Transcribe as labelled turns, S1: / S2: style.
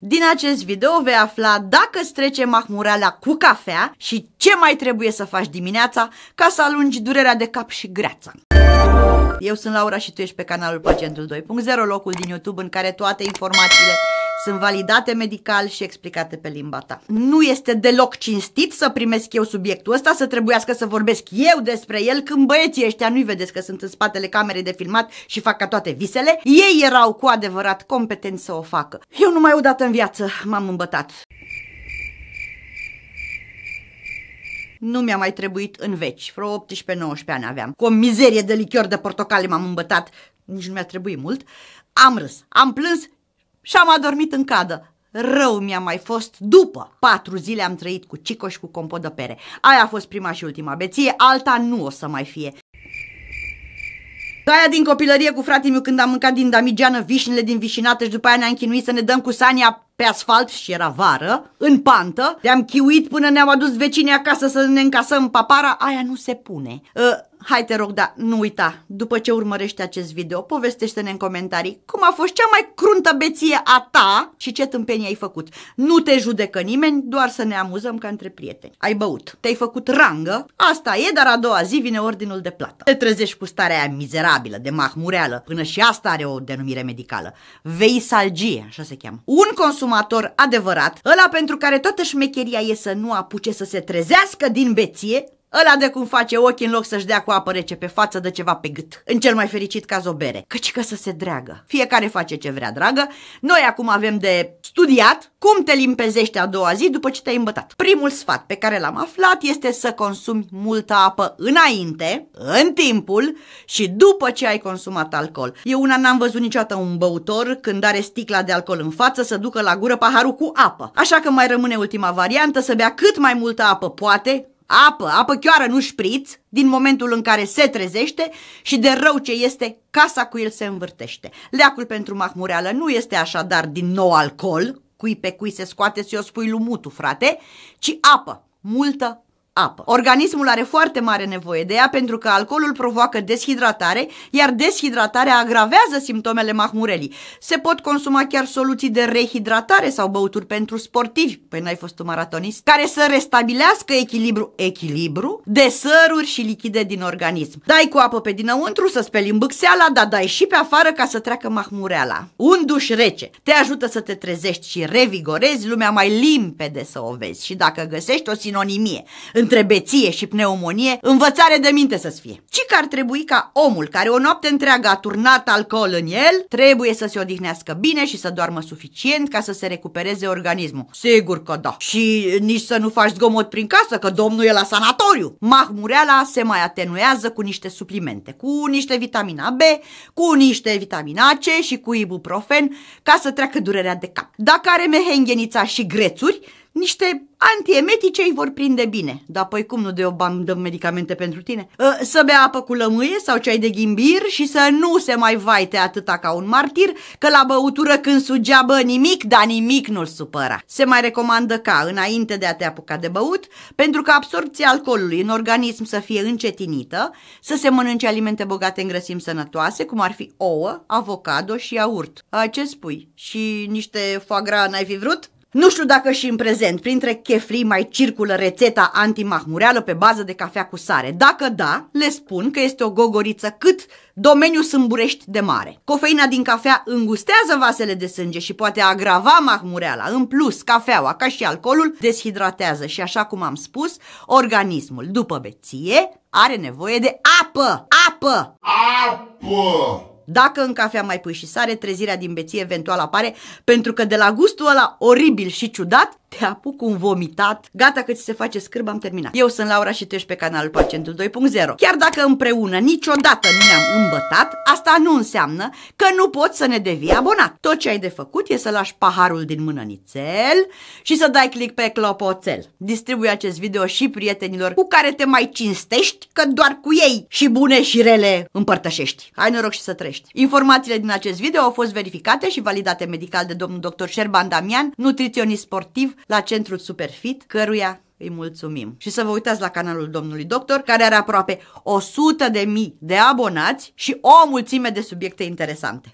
S1: Din acest video vei afla dacă îți trece mahmureala cu cafea și ce mai trebuie să faci dimineața ca să alungi durerea de cap și greața. Eu sunt Laura și tu ești pe canalul Pacientul 2.0, locul din YouTube în care toate informațiile sunt validate medical și explicate pe limba ta. Nu este deloc cinstit să primesc eu subiectul ăsta, să trebuiască să vorbesc eu despre el când băieții ăștia nu-i vedeți că sunt în spatele camerei de filmat și fac ca toate visele. Ei erau cu adevărat competenți să o facă. Eu numai odată în viață m-am îmbătat. nu mi-a mai trebuit în veci. Vreo 18-19 ani aveam. Cu o mizerie de lichior de portocale m-am îmbătat. Nici nu mi-a trebuit mult. Am râs, am plâns și am adormit în cadă. Rău mi-a mai fost după. Patru zile am trăit cu cicoș cu de pere. Aia a fost prima și ultima beție, alta nu o să mai fie. Aia din copilărie cu fratele meu când am mâncat din damigeană vișinile din vișinată și după aia ne-am chinuit să ne dăm cu sania pe asfalt și era vară, în pantă, ne am chiuit până ne-au adus vecinii acasă să ne încasăm papara, aia nu se pune. Ă, Hai te rog, da, nu uita, după ce urmărești acest video, povestește-ne în comentarii cum a fost cea mai cruntă beție a ta și ce tâmpenie ai făcut. Nu te judecă nimeni, doar să ne amuzăm ca între prieteni. Ai băut, te-ai făcut rangă, asta e, dar a doua zi vine ordinul de plată. Te trezești cu starea aia mizerabilă, de mahmureală, până și asta are o denumire medicală. Veisalgie, așa se cheamă. Un consumator adevărat, ăla pentru care toată șmecheria e să nu apuce să se trezească din beție, Ăla de cum face ochii în loc să-și dea cu apă rece pe față de ceva pe gât. În cel mai fericit caz o bere. Căci că să se dreagă. Fiecare face ce vrea, dragă. Noi acum avem de studiat cum te limpezești a doua zi după ce te-ai îmbătat. Primul sfat pe care l-am aflat este să consumi multă apă înainte, în timpul și după ce ai consumat alcool. Eu una n-am văzut niciodată un băutor când are sticla de alcool în față să ducă la gură paharul cu apă. Așa că mai rămâne ultima variantă să bea cât mai multă apă poate apă, apă chioară, nu șpriț, din momentul în care se trezește și de rău ce este, casa cu el se învârtește. Leacul pentru mahmureală nu este așadar din nou alcool, cui pe cui se scoate să o spui lumutul, frate, ci apă, multă apă. Organismul are foarte mare nevoie de ea pentru că alcoolul provoacă deshidratare, iar deshidratarea agravează simptomele mahmurelii. Se pot consuma chiar soluții de rehidratare sau băuturi pentru sportivi, păi n-ai fost un maratonist, care să restabilească echilibru, echilibru de săruri și lichide din organism. Dai cu apă pe dinăuntru să speli îmbâxeala, dar dai și pe afară ca să treacă mahmureala. Un duș rece te ajută să te trezești și revigorezi lumea mai limpede să o vezi și dacă găsești o sinonimie în între beție și pneumonie, învățare de minte să-ți fie. Ci că ar trebui ca omul care o noapte întreagă a turnat alcool în el, trebuie să se odihnească bine și să doarmă suficient ca să se recupereze organismul. Sigur că da. Și nici să nu faci zgomot prin casă, că domnul e la sanatoriu. Mahmureala se mai atenuează cu niște suplimente, cu niște vitamina B, cu niște vitamina C și cu ibuprofen, ca să treacă durerea de cap. Dacă are mehenghenița și grețuri, niște antiemetice îi vor prinde bine. Dar păi cum nu de o bandă medicamente pentru tine? Ă, să bea apă cu lămâie sau ceai de ghimbir și să nu se mai vaite atâta ca un martir, că la băutură când sugeabă bă nimic, dar nimic nu-l supăra. Se mai recomandă ca, înainte de a te apuca de băut, pentru că absorpția alcoolului în organism să fie încetinită, să se mănânce alimente bogate în grăsimi sănătoase, cum ar fi ouă, avocado și iaurt. A, ce spui? Și niște foagra n-ai fi vrut? Nu știu dacă și în prezent printre chefrii mai circulă rețeta antimahmureală pe bază de cafea cu sare. Dacă da, le spun că este o gogoriță cât domeniul sâmburești de mare. Cofeina din cafea îngustează vasele de sânge și poate agrava mahmureala. În plus, cafeaua, ca și alcoolul, deshidratează și, așa cum am spus, organismul după beție are nevoie de apă! Apă! Apă! Dacă în cafea mai pui și sare, trezirea din beție eventual apare, pentru că de la gustul ăla oribil și ciudat, te apuc un vomitat, gata că ți se face scârb, am terminat. Eu sunt Laura și tu ești pe canalul Pacientul 2.0. Chiar dacă împreună niciodată nu ne-am îmbătat, asta nu înseamnă că nu poți să ne devii abonat. Tot ce ai de făcut e să lași paharul din mână nițel și să dai click pe clopoțel. Distribui acest video și prietenilor cu care te mai cinstești, că doar cu ei și bune și rele împărtășești. Ai noroc și să trești. Informațiile din acest video au fost verificate și validate medical de domnul dr. Șerban Damian, nutriționist sportiv, la Centrul Superfit, căruia îi mulțumim. Și să vă uitați la canalul domnului doctor, care are aproape 100 de mii de abonați și o mulțime de subiecte interesante.